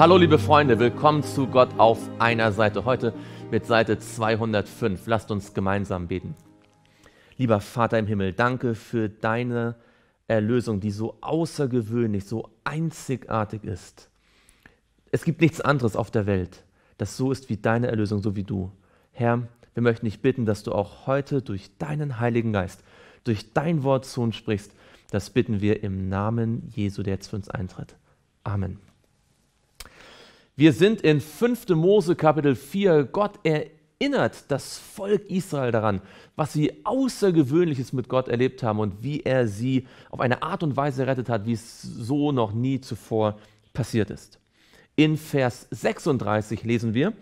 Hallo liebe Freunde, willkommen zu Gott auf einer Seite. Heute mit Seite 205. Lasst uns gemeinsam beten. Lieber Vater im Himmel, danke für deine Erlösung, die so außergewöhnlich, so einzigartig ist. Es gibt nichts anderes auf der Welt, das so ist wie deine Erlösung, so wie du. Herr, wir möchten dich bitten, dass du auch heute durch deinen Heiligen Geist, durch dein Wort zu uns sprichst. Das bitten wir im Namen Jesu, der jetzt für uns eintritt. Amen. Wir sind in 5. Mose Kapitel 4. Gott erinnert das Volk Israel daran, was sie Außergewöhnliches mit Gott erlebt haben und wie er sie auf eine Art und Weise rettet hat, wie es so noch nie zuvor passiert ist. In Vers 36 lesen wir,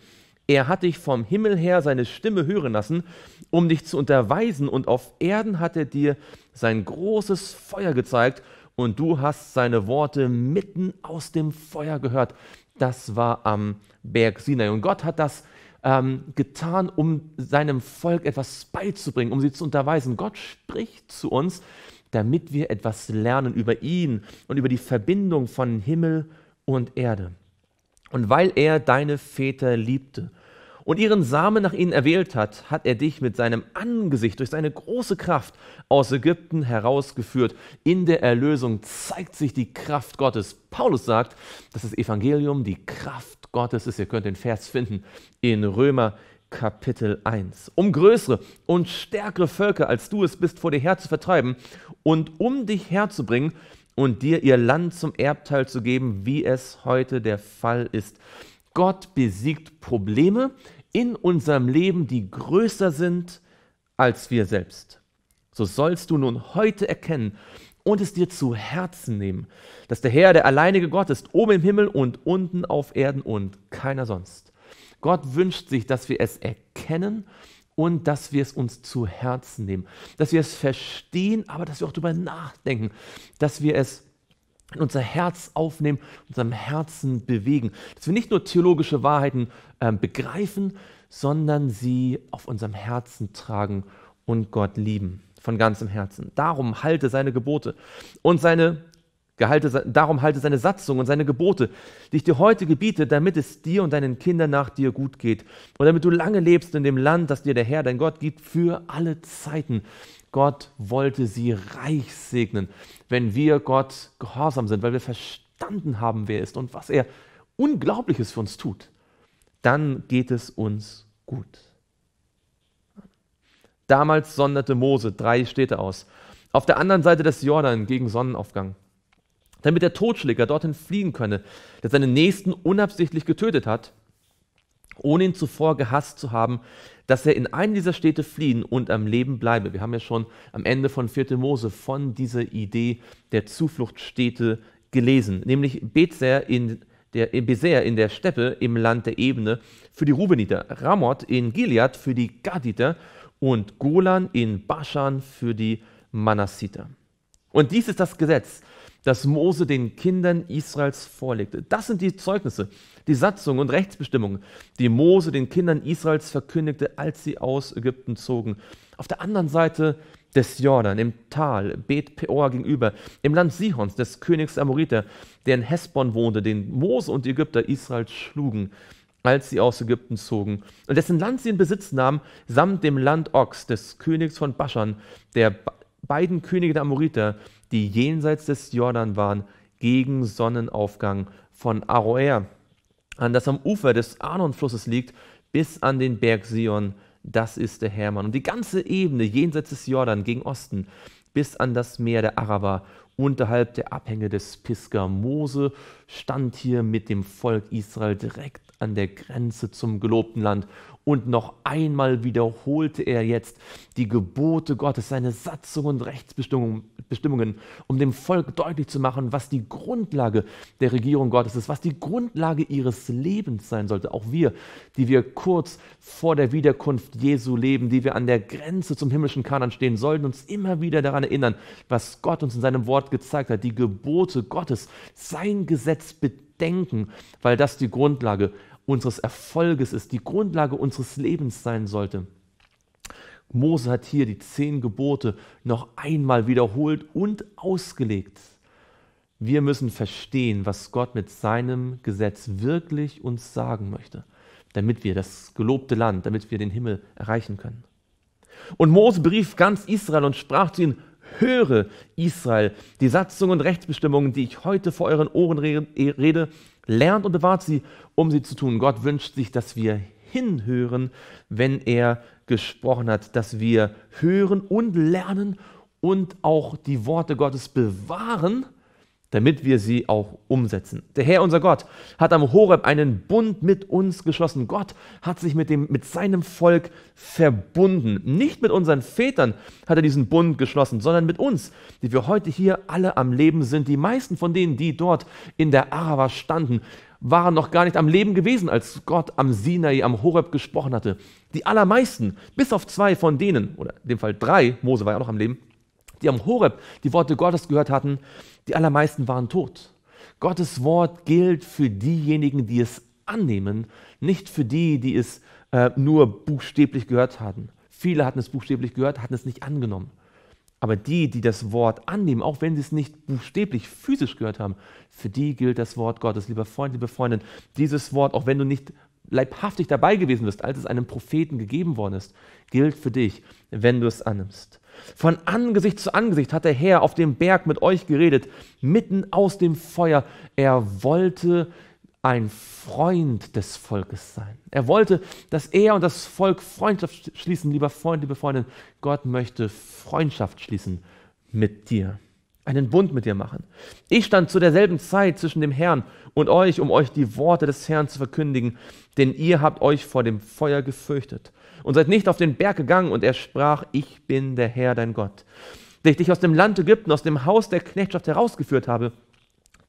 er hat dich vom Himmel her seine Stimme hören lassen, um dich zu unterweisen, und auf Erden hat er dir sein großes Feuer gezeigt, und du hast seine Worte mitten aus dem Feuer gehört. Das war am Berg Sinai. Und Gott hat das ähm, getan, um seinem Volk etwas beizubringen, um sie zu unterweisen. Gott spricht zu uns, damit wir etwas lernen über ihn und über die Verbindung von Himmel und Erde. Und weil er deine Väter liebte und ihren Samen nach ihnen erwählt hat, hat er dich mit seinem Angesicht durch seine große Kraft aus Ägypten herausgeführt. In der Erlösung zeigt sich die Kraft Gottes. Paulus sagt, dass das Evangelium die Kraft Gottes ist. Ihr könnt den Vers finden in Römer Kapitel 1. Um größere und stärkere Völker, als du es bist, vor dir her zu vertreiben und um dich herzubringen und dir ihr Land zum Erbteil zu geben, wie es heute der Fall ist. Gott besiegt Probleme, in unserem Leben, die größer sind als wir selbst. So sollst du nun heute erkennen und es dir zu Herzen nehmen, dass der Herr der alleinige Gott ist, oben im Himmel und unten auf Erden und keiner sonst. Gott wünscht sich, dass wir es erkennen und dass wir es uns zu Herzen nehmen, dass wir es verstehen, aber dass wir auch darüber nachdenken, dass wir es in unser Herz aufnehmen, unserem Herzen bewegen. Dass wir nicht nur theologische Wahrheiten äh, begreifen, sondern sie auf unserem Herzen tragen und Gott lieben. Von ganzem Herzen. Darum halte seine Gebote und seine Gehalte, darum halte seine Satzung und seine Gebote, die ich dir heute gebiete, damit es dir und deinen Kindern nach dir gut geht und damit du lange lebst in dem Land, das dir der Herr, dein Gott, gibt, für alle Zeiten. Gott wollte sie reich segnen, wenn wir Gott gehorsam sind, weil wir verstanden haben, wer er ist und was er Unglaubliches für uns tut, dann geht es uns gut. Damals sonderte Mose drei Städte aus, auf der anderen Seite des Jordan gegen Sonnenaufgang, damit der Totschläger dorthin fliehen könne, der seinen Nächsten unabsichtlich getötet hat ohne ihn zuvor gehasst zu haben, dass er in einen dieser Städte fliehen und am Leben bleibe. Wir haben ja schon am Ende von 4. Mose von dieser Idee der Zufluchtsstädte gelesen, nämlich Bezer in der in Bezer in der Steppe im Land der Ebene für die Rubeniter, Ramoth in Gilead für die Gaditer und Golan in Baschan für die Manassiter. Und dies ist das Gesetz, das Mose den Kindern Israels vorlegte. Das sind die Zeugnisse, die Satzungen und Rechtsbestimmungen, die Mose den Kindern Israels verkündigte, als sie aus Ägypten zogen. Auf der anderen Seite des Jordan, im Tal, Bet Peor gegenüber, im Land Sihons, des Königs Amoriter, der in Hesbon wohnte, den Mose und die Ägypter Israels schlugen, als sie aus Ägypten zogen, und dessen Land sie in Besitz nahmen, samt dem Land Ox, des Königs von Baschan, der beiden Könige der Amoriter, die jenseits des Jordan waren, gegen Sonnenaufgang von Aroer, an das am Ufer des Arnon-Flusses liegt, bis an den Berg Sion. Das ist der Hermann. Und die ganze Ebene jenseits des Jordan gegen Osten, bis an das Meer der Araber, unterhalb der Abhänge des Pisgah. Mose stand hier mit dem Volk Israel direkt an der Grenze zum gelobten Land. Und noch einmal wiederholte er jetzt die Gebote Gottes, seine Satzungen und Rechtsbestimmungen, um dem Volk deutlich zu machen, was die Grundlage der Regierung Gottes ist, was die Grundlage ihres Lebens sein sollte. Auch wir, die wir kurz vor der Wiederkunft Jesu leben, die wir an der Grenze zum himmlischen Kanan stehen, sollten uns immer wieder daran erinnern, was Gott uns in seinem Wort gezeigt hat. Die Gebote Gottes, sein Gesetz bedingt denken, weil das die Grundlage unseres Erfolges ist, die Grundlage unseres Lebens sein sollte. Mose hat hier die zehn Gebote noch einmal wiederholt und ausgelegt. Wir müssen verstehen, was Gott mit seinem Gesetz wirklich uns sagen möchte, damit wir das gelobte Land, damit wir den Himmel erreichen können. Und Mose berief ganz Israel und sprach zu ihnen, Höre, Israel, die Satzungen und Rechtsbestimmungen, die ich heute vor euren Ohren e-, rede, lernt und bewahrt sie, um sie zu tun. Gott wünscht sich, dass wir hinhören, wenn er gesprochen hat, dass wir hören und lernen und auch die Worte Gottes bewahren, damit wir sie auch umsetzen. Der Herr, unser Gott, hat am Horeb einen Bund mit uns geschlossen. Gott hat sich mit, dem, mit seinem Volk verbunden. Nicht mit unseren Vätern hat er diesen Bund geschlossen, sondern mit uns, die wir heute hier alle am Leben sind. Die meisten von denen, die dort in der Arawa standen, waren noch gar nicht am Leben gewesen, als Gott am Sinai, am Horeb gesprochen hatte. Die allermeisten, bis auf zwei von denen, oder in dem Fall drei, Mose war ja noch am Leben, die am Horeb die Worte Gottes gehört hatten, die allermeisten waren tot. Gottes Wort gilt für diejenigen, die es annehmen, nicht für die, die es äh, nur buchstäblich gehört hatten. Viele hatten es buchstäblich gehört, hatten es nicht angenommen. Aber die, die das Wort annehmen, auch wenn sie es nicht buchstäblich physisch gehört haben, für die gilt das Wort Gottes. Lieber Freund, liebe Freundin, dieses Wort, auch wenn du nicht leibhaftig dabei gewesen bist, als es einem Propheten gegeben worden ist, gilt für dich, wenn du es annimmst. Von Angesicht zu Angesicht hat der Herr auf dem Berg mit euch geredet, mitten aus dem Feuer. Er wollte ein Freund des Volkes sein. Er wollte, dass er und das Volk Freundschaft schließen. Lieber Freund, liebe Freundin, Gott möchte Freundschaft schließen mit dir einen Bund mit dir machen. Ich stand zu derselben Zeit zwischen dem Herrn und euch, um euch die Worte des Herrn zu verkündigen, denn ihr habt euch vor dem Feuer gefürchtet und seid nicht auf den Berg gegangen. Und er sprach, ich bin der Herr, dein Gott, der ich dich aus dem Land Ägypten, aus dem Haus der Knechtschaft herausgeführt habe.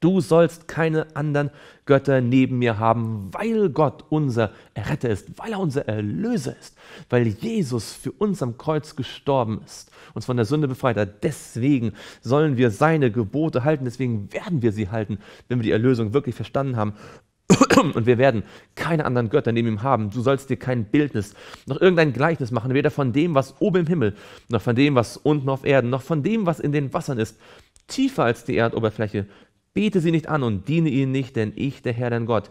Du sollst keine anderen Götter neben mir haben, weil Gott unser Erretter ist, weil er unser Erlöser ist, weil Jesus für uns am Kreuz gestorben ist, uns von der Sünde befreit hat. Deswegen sollen wir seine Gebote halten, deswegen werden wir sie halten, wenn wir die Erlösung wirklich verstanden haben. Und wir werden keine anderen Götter neben ihm haben. Du sollst dir kein Bildnis, noch irgendein Gleichnis machen, weder von dem, was oben im Himmel, noch von dem, was unten auf Erden, noch von dem, was in den Wassern ist. Tiefer als die Erdoberfläche Bete sie nicht an und diene ihnen nicht, denn ich, der Herr, dein Gott,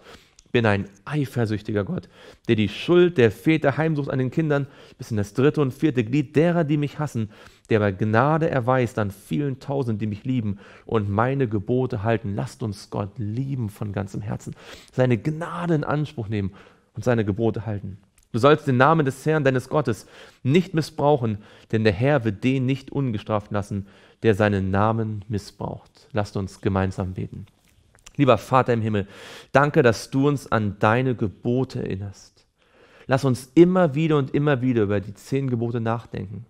bin ein eifersüchtiger Gott, der die Schuld der Väter heimsucht an den Kindern bis in das dritte und vierte Glied derer, die mich hassen, der bei Gnade erweist an vielen Tausend, die mich lieben und meine Gebote halten. Lasst uns Gott lieben von ganzem Herzen, seine Gnade in Anspruch nehmen und seine Gebote halten. Du sollst den Namen des Herrn, deines Gottes, nicht missbrauchen, denn der Herr wird den nicht ungestraft lassen, der seinen Namen missbraucht. Lasst uns gemeinsam beten. Lieber Vater im Himmel, danke, dass du uns an deine Gebote erinnerst. Lass uns immer wieder und immer wieder über die zehn Gebote nachdenken,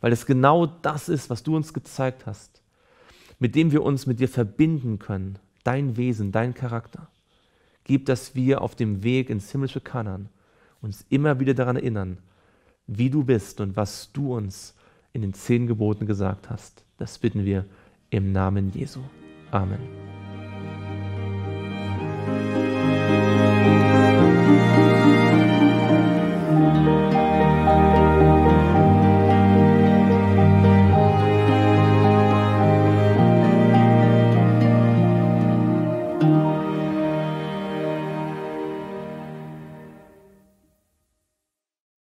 weil es genau das ist, was du uns gezeigt hast, mit dem wir uns mit dir verbinden können, dein Wesen, dein Charakter. Gib, dass wir auf dem Weg ins himmlische Kanan uns immer wieder daran erinnern, wie du bist und was du uns in den zehn Geboten gesagt hast. Das bitten wir im Namen Jesu. Amen.